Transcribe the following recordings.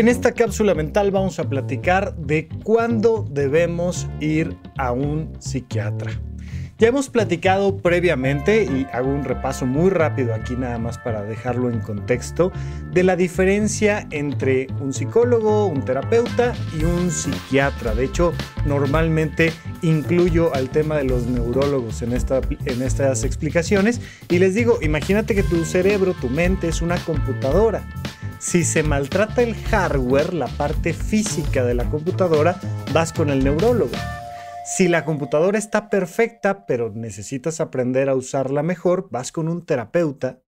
En esta cápsula mental vamos a platicar de cuándo debemos ir a un psiquiatra. Ya hemos platicado previamente, y hago un repaso muy rápido aquí nada más para dejarlo en contexto, de la diferencia entre un psicólogo, un terapeuta y un psiquiatra. De hecho, normalmente incluyo al tema de los neurólogos en, en estas explicaciones y les digo, imagínate que tu cerebro, tu mente es una computadora si se maltrata el hardware, la parte física de la computadora, vas con el neurólogo. Si la computadora está perfecta, pero necesitas aprender a usarla mejor, vas con un terapeuta.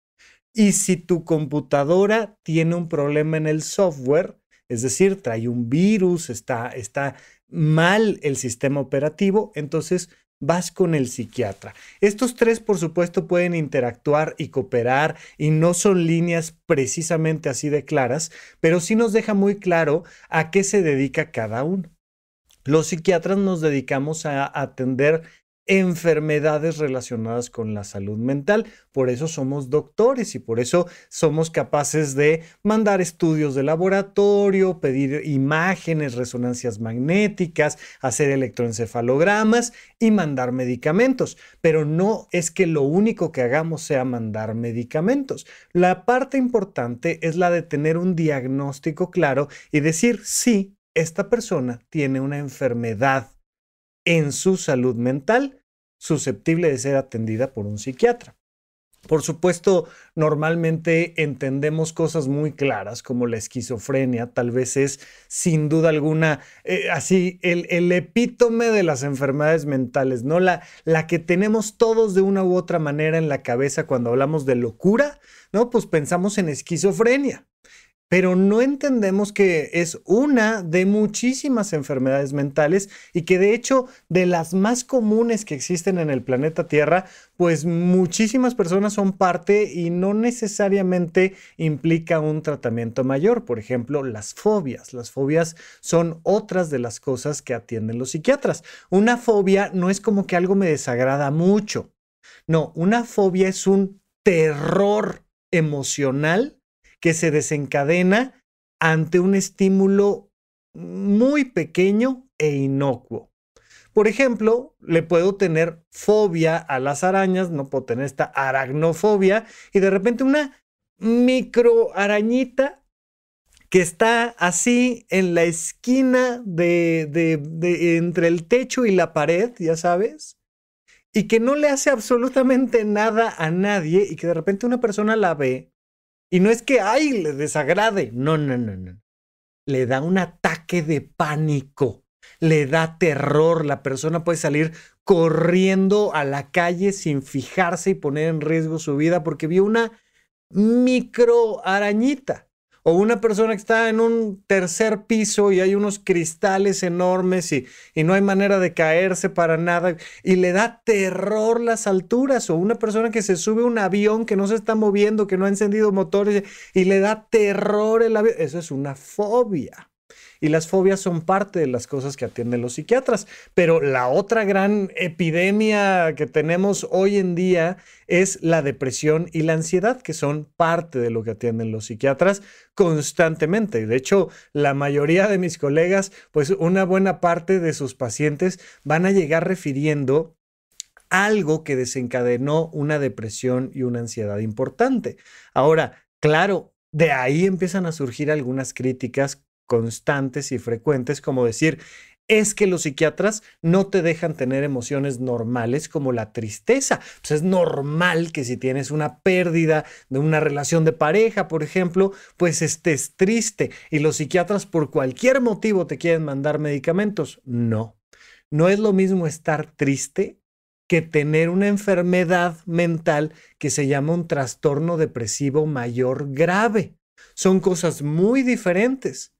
Y si tu computadora tiene un problema en el software, es decir, trae un virus, está, mal el sistema operativo, entonces vas con el psiquiatra. Estos tres, por supuesto, pueden interactuar y cooperar y no son líneas precisamente así de claras, pero sí nos deja muy claro a qué se dedica cada uno. Los psiquiatras nos dedicamos a atender enfermedades relacionadas con la salud mental. Por eso somos doctores y por eso somos capaces de mandar estudios de laboratorio, pedir imágenes, resonancias magnéticas, hacer electroencefalogramas y mandar medicamentos. Pero no es que lo único que hagamos sea mandar medicamentos. La parte importante es la de tener un diagnóstico claro y decir, si esta persona tiene una enfermedad en su salud mental, susceptible de ser atendida por un psiquiatra. Por supuesto, normalmente entendemos cosas muy claras como la esquizofrenia, tal vez es sin duda alguna eh, así el, epítome de las enfermedades mentales, ¿no? La, la que tenemos todos de una u otra manera en la cabeza cuando hablamos de locura, ¿no? Pues pensamos en esquizofrenia, pero no entendemos que es una de muchísimas enfermedades mentales y que de hecho de las más comunes que existen en el planeta Tierra, pues muchísimas personas son parte y no necesariamente implica un tratamiento mayor. Por ejemplo, las fobias. Las fobias son otras de las cosas que atienden los psiquiatras. Una fobia no es como que algo me desagrada mucho. No, una fobia es un terror emocional que se desencadena ante un estímulo muy pequeño e inocuo. Por ejemplo, le puedo tener fobia a las arañas, no puedo tener esta aracnofobia y de repente una micro arañita que está así en la esquina de, entre el techo y la pared, ya sabes, y que no le hace absolutamente nada a nadie y que de repente una persona la ve y no es que, ay, le desagrade. No, no, no, no. Le da un ataque de pánico. Le da terror. La persona puede salir corriendo a la calle sin fijarse y poner en riesgo su vida porque vio una micro arañita o una persona que está en un tercer piso y hay unos cristales enormes y, y, no hay manera de caerse para nada y le da terror las alturas, o una persona que se sube a un avión que no se está moviendo, que no ha encendido motores y le da terror el avión, eso es una fobia y las fobias son parte de las cosas que atienden los psiquiatras. Pero la otra gran epidemia que tenemos hoy en día es la depresión y la ansiedad, que son parte de lo que atienden los psiquiatras constantemente. De hecho, la mayoría de mis colegas, pues una buena parte de sus pacientes van a llegar refiriendo algo que desencadenó una depresión y una ansiedad importante. Ahora, claro, de ahí empiezan a surgir algunas críticas constantes y frecuentes como decir, es que los psiquiatras no te dejan tener emociones normales como la tristeza. Pues, es normal que si tienes una pérdida de una relación de pareja, por ejemplo, pues estés triste y los psiquiatras por cualquier motivo te quieren mandar medicamentos. No, no es lo mismo estar triste que tener una enfermedad mental que se llama un trastorno depresivo mayor grave. Son cosas muy diferentes.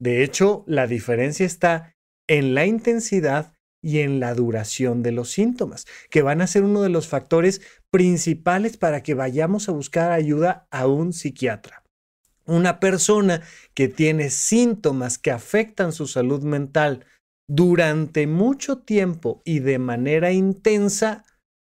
De hecho, la diferencia está en la intensidad y en la duración de los síntomas, que van a ser uno de los factores principales para que vayamos a buscar ayuda a un psiquiatra. Una persona que tiene síntomas que afectan su salud mental durante mucho tiempo y de manera intensa,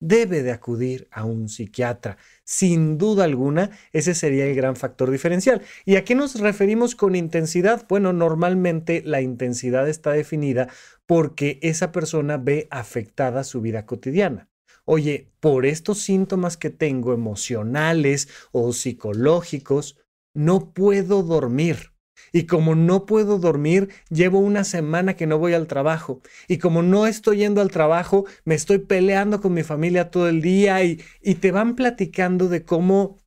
debe de acudir a un psiquiatra sin duda alguna, ese sería el gran factor diferencial. ¿Y a qué nos referimos con intensidad? Bueno, normalmente la intensidad está definida porque esa persona ve afectada su vida cotidiana. Oye, por estos síntomas que tengo emocionales o psicológicos, no puedo dormir y como no puedo dormir, llevo una semana que no voy al trabajo. Y como no estoy yendo al trabajo, me estoy peleando con mi familia todo el día y, y te van platicando de cómo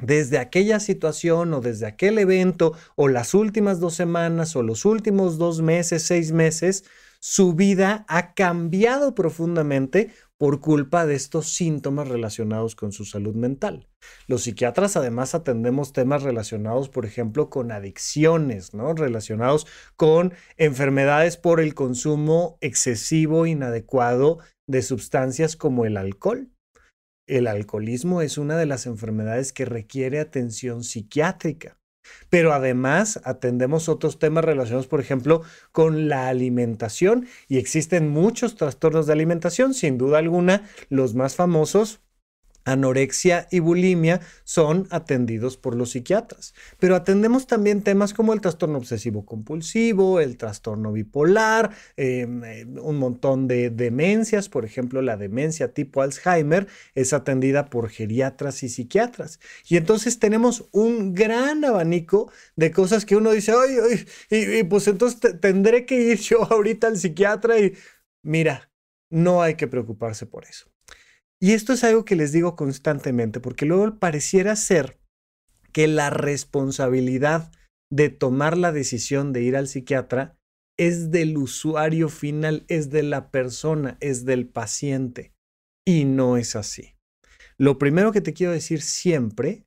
desde aquella situación o desde aquel evento o las últimas dos semanas o los últimos dos meses, seis meses, su vida ha cambiado profundamente por culpa de estos síntomas relacionados con su salud mental. Los psiquiatras además atendemos temas relacionados, por ejemplo, con adicciones, ¿no? Relacionados con enfermedades por el consumo excesivo, inadecuado de sustancias como el alcohol. El alcoholismo es una de las enfermedades que requiere atención psiquiátrica. Pero además atendemos otros temas relacionados, por ejemplo, con la alimentación y existen muchos trastornos de alimentación, sin duda alguna, los más famosos anorexia y bulimia son atendidos por los psiquiatras. Pero atendemos también temas como el trastorno obsesivo compulsivo, el trastorno bipolar, em, eh, un montón de demencias, por ejemplo, la demencia tipo Alzheimer es atendida por geriatras y psiquiatras. Y entonces tenemos un gran abanico de cosas que uno dice, ay, y pues entonces tendré que ir yo ahorita al psiquiatra y mira, no hay que preocuparse por eso. Y esto es algo que les digo constantemente, porque luego pareciera ser que la responsabilidad de tomar la decisión de ir al psiquiatra es del usuario final, es de la persona, es del paciente. Y no es así. Lo primero que te quiero decir siempre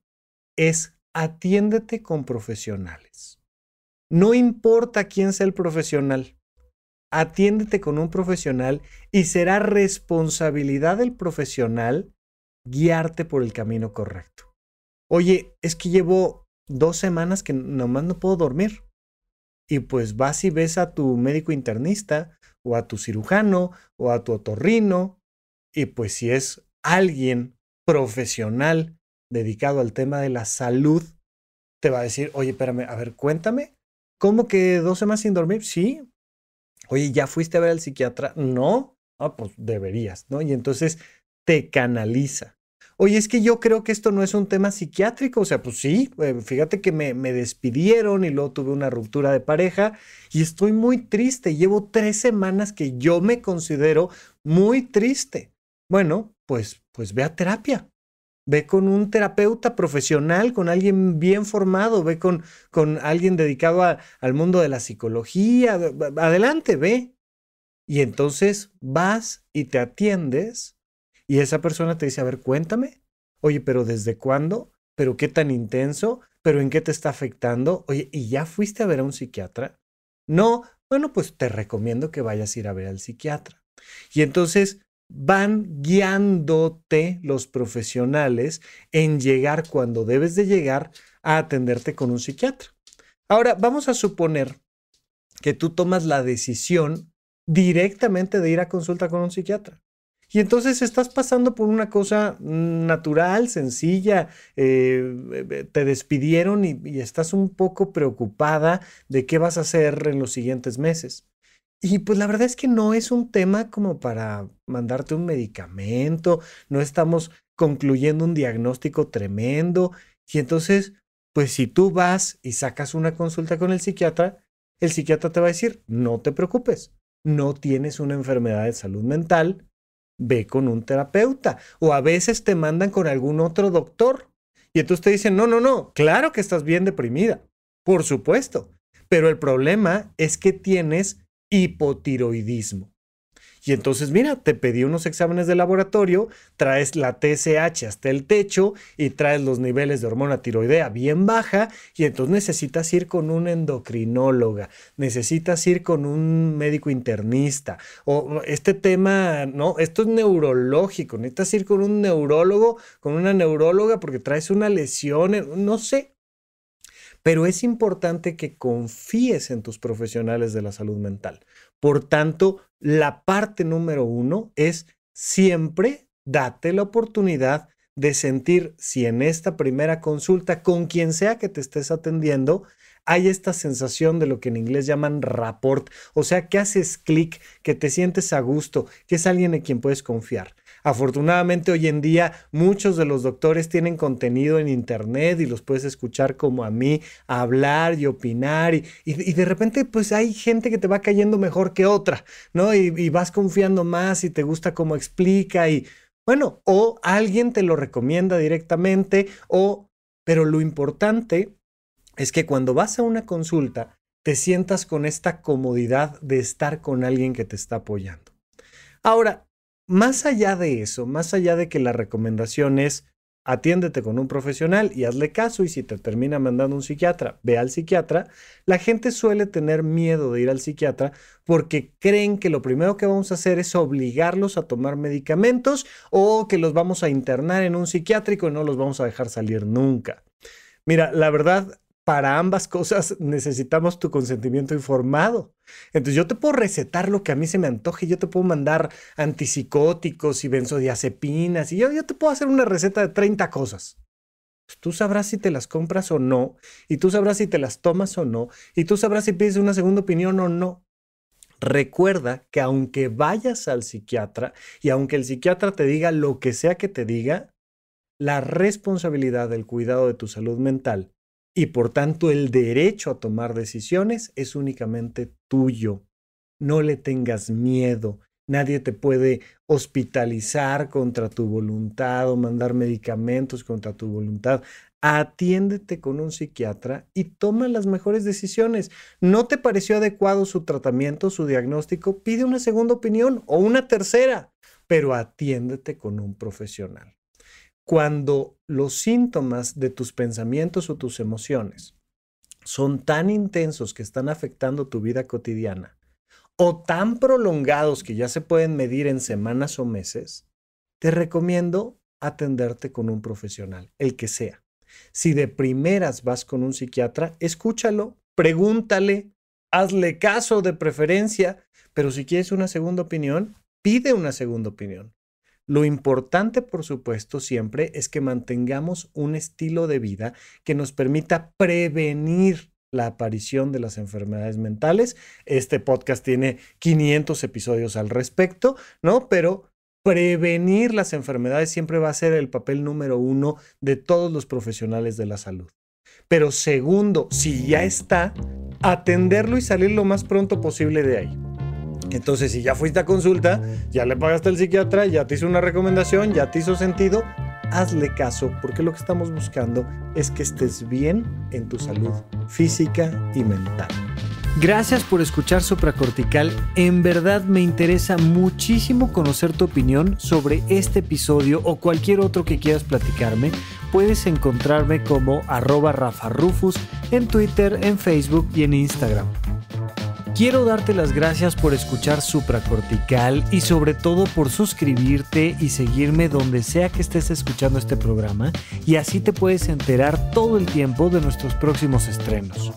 es atiéndete con profesionales. No importa quién sea el profesional atiéndete con un profesional y será responsabilidad del profesional guiarte por el camino correcto. Oye, es que llevo dos semanas que nomás no puedo dormir. Y pues vas y ves a tu médico internista o a tu cirujano o a tu otorrino. Y pues si es alguien profesional dedicado al tema de la salud, te va a decir, oye, espérame, a ver, cuéntame, ¿cómo que dos semanas sin dormir? Sí, Oye, ¿ya fuiste a ver al psiquiatra? No. Ah, pues deberías, ¿no? Y entonces te canaliza. Oye, es que yo creo que esto no es un tema psiquiátrico. O sea, pues sí, eh, fíjate que me, me despidieron y luego tuve una ruptura de pareja y estoy muy triste. Llevo tres semanas que yo me considero muy triste. Bueno, pues, pues ve a terapia ve con un terapeuta profesional, con alguien bien formado, ve con, con alguien dedicado al mundo de la psicología, adelante, ve. Y entonces vas y te atiendes y esa persona te dice, a ver, cuéntame, oye, pero ¿desde cuándo? ¿Pero qué tan intenso? ¿Pero en qué te está afectando? Oye, ¿y ya fuiste a ver a un psiquiatra? No, bueno, pues te recomiendo que vayas a ir a ver al psiquiatra. Y entonces van guiándote los profesionales en llegar cuando debes de llegar a atenderte con un psiquiatra. Ahora, vamos a suponer que tú tomas la decisión directamente de ir a consulta con un psiquiatra. Y entonces estás pasando por una cosa natural, sencilla, eh, eh, eh, te despidieron y estás un poco preocupada de qué vas a hacer en los siguientes meses. Y pues la verdad es que no es un tema como para mandarte un medicamento, no estamos concluyendo un diagnóstico tremendo. Y entonces, pues si tú vas y sacas una consulta con el psiquiatra, el psiquiatra te va a decir, no te preocupes, no tienes una enfermedad de salud mental, ve con un terapeuta. O a veces te mandan con algún otro doctor. Y entonces te dicen, no, no, no, claro que estás bien deprimida, por supuesto. Pero el problema es que tienes hipotiroidismo. Y entonces, mira, te pedí unos exámenes de laboratorio, traes la TSH hasta el techo y traes los niveles de hormona tiroidea bien baja y entonces necesitas ir con un endocrinóloga, necesitas ir con un médico internista o este tema, no, esto es neurológico, necesitas ir con un neurólogo, con una neuróloga porque traes una lesión, no sé, pero es importante que confíes en tus profesionales de la salud mental. Por tanto, la parte número uno es siempre date la oportunidad de sentir si en esta primera consulta con quien sea que te estés atendiendo, hay esta sensación de lo que en inglés llaman rapport, o sea, que haces clic, que te sientes a gusto, que es alguien en quien puedes confiar. Afortunadamente hoy en día muchos de los doctores tienen contenido en internet y los puedes escuchar como a mí, hablar y opinar y, de repente pues hay gente que te va cayendo mejor que otra, ¿no? Y, y vas confiando más y te gusta cómo explica y bueno, o alguien te lo recomienda directamente o, pero lo importante es que cuando vas a una consulta, te sientas con esta comodidad de estar con alguien que te está apoyando. Ahora, más allá de eso, más allá de que la recomendación es atiéndete con un profesional y hazle caso y si te termina mandando un psiquiatra, ve al psiquiatra, la gente suele tener miedo de ir al psiquiatra porque creen que lo primero que vamos a hacer es obligarlos a tomar medicamentos o que los vamos a internar en un psiquiátrico y no los vamos a dejar salir nunca. Mira, la verdad, para ambas cosas necesitamos tu consentimiento informado. Entonces yo te puedo recetar lo que a mí se me antoje, yo te puedo mandar antipsicóticos y benzodiazepinas y yo, yo te puedo hacer una receta de 30 cosas. Pues, tú sabrás si te las compras o no, y tú sabrás si te las tomas o no, y tú sabrás si pides una segunda opinión o no. Recuerda que aunque vayas al psiquiatra y aunque el psiquiatra te diga lo que sea que te diga, la responsabilidad del cuidado de tu salud mental y por tanto el derecho a tomar decisiones es únicamente tuyo. No le tengas miedo. Nadie te puede hospitalizar contra tu voluntad o mandar medicamentos contra tu voluntad. Atiéndete con un psiquiatra y toma las mejores decisiones. ¿No te pareció adecuado su tratamiento, su diagnóstico? Pide una segunda opinión o una tercera, pero atiéndete con un profesional cuando los síntomas de tus pensamientos o tus emociones son tan intensos que están afectando tu vida cotidiana o tan prolongados que ya se pueden medir en semanas o meses, te recomiendo atenderte con un profesional, el que sea. Si de primeras vas con un psiquiatra, escúchalo, pregúntale, hazle caso de preferencia, pero si quieres una segunda opinión, pide una segunda opinión. Lo importante, por supuesto, siempre es que mantengamos un estilo de vida que nos permita prevenir la aparición de las enfermedades mentales. Este podcast tiene 500 episodios al respecto, ¿no? Pero prevenir las enfermedades siempre va a ser el papel número uno de todos los profesionales de la salud. Pero segundo, si ya está, atenderlo y salir lo más pronto posible de ahí. Entonces, si ya fuiste a consulta, ya le pagaste al psiquiatra, ya te hizo una recomendación, ya te hizo sentido, hazle caso, porque lo que estamos buscando es que estés bien en tu salud física y mental. Gracias por escuchar Supracortical. En verdad me interesa muchísimo conocer tu opinión sobre este episodio o cualquier otro que quieras platicarme. Puedes encontrarme como arroba Rafa Rufus en Twitter, en Facebook y en Instagram. Quiero darte las gracias por escuchar Supracortical y sobre todo por suscribirte y seguirme donde sea que estés escuchando este programa y así te puedes enterar todo el tiempo de nuestros próximos estrenos.